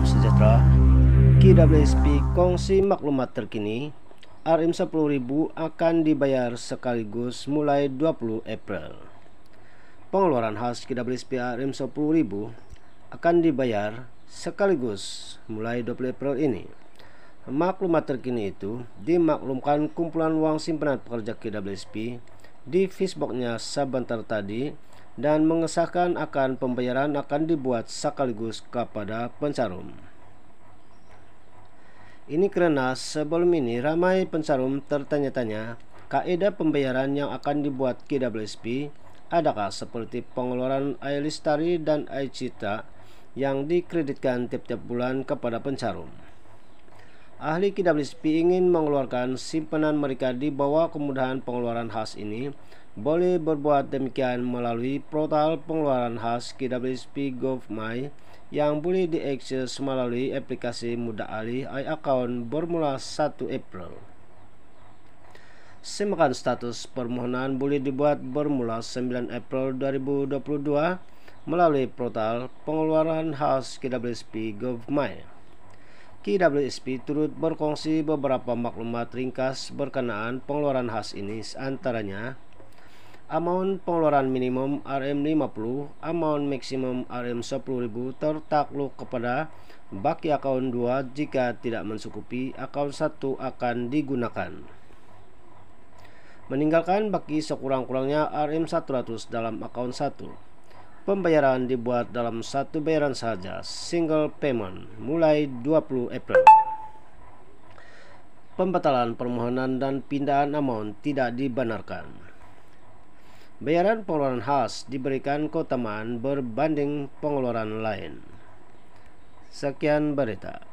salam sejahtera KWSP kongsi maklumat terkini RM10.000 akan dibayar sekaligus mulai 20 April pengeluaran khas KWSP RM10.000 akan dibayar sekaligus mulai 20 April ini maklumat terkini itu dimaklumkan kumpulan uang simpanan pekerja KWSP di Facebooknya sebentar tadi dan mengesahkan akan pembayaran akan dibuat sekaligus kepada pencarum. Ini karena sebelum ini ramai pencarum tertanya-tanya kaidah pembayaran yang akan dibuat KWSP adakah seperti pengeluaran Ailistari dan Aicita yang dikreditkan tiap-tiap bulan kepada pencarum. Ahli KWSP ingin mengeluarkan simpanan mereka di bawah kemudahan pengeluaran khas ini boleh berbuat demikian melalui portal pengeluaran khas KWSP GovMy yang boleh diakses melalui aplikasi Mudah Alih iAccount bermula 1 April. Simakan status permohonan boleh dibuat bermula 9 April 2022 melalui portal pengeluaran khas KWSP GovMy. KWSP turut berkongsi beberapa maklumat ringkas berkenaan pengeluaran khas ini antaranya amount pengeluaran minimum RM50, amount maksimum RM10.000 tertakluk kepada baki akun 2 jika tidak mencukupi akun 1 akan digunakan. Meninggalkan baki sekurang-kurangnya RM100 dalam akun 1. Pembayaran dibuat dalam satu bayaran saja, single payment, mulai 20 April. Pembatalan permohonan dan pindahan amount tidak dibenarkan. Bayaran pengeluaran khas diberikan keutamaan berbanding pengeluaran lain. Sekian berita.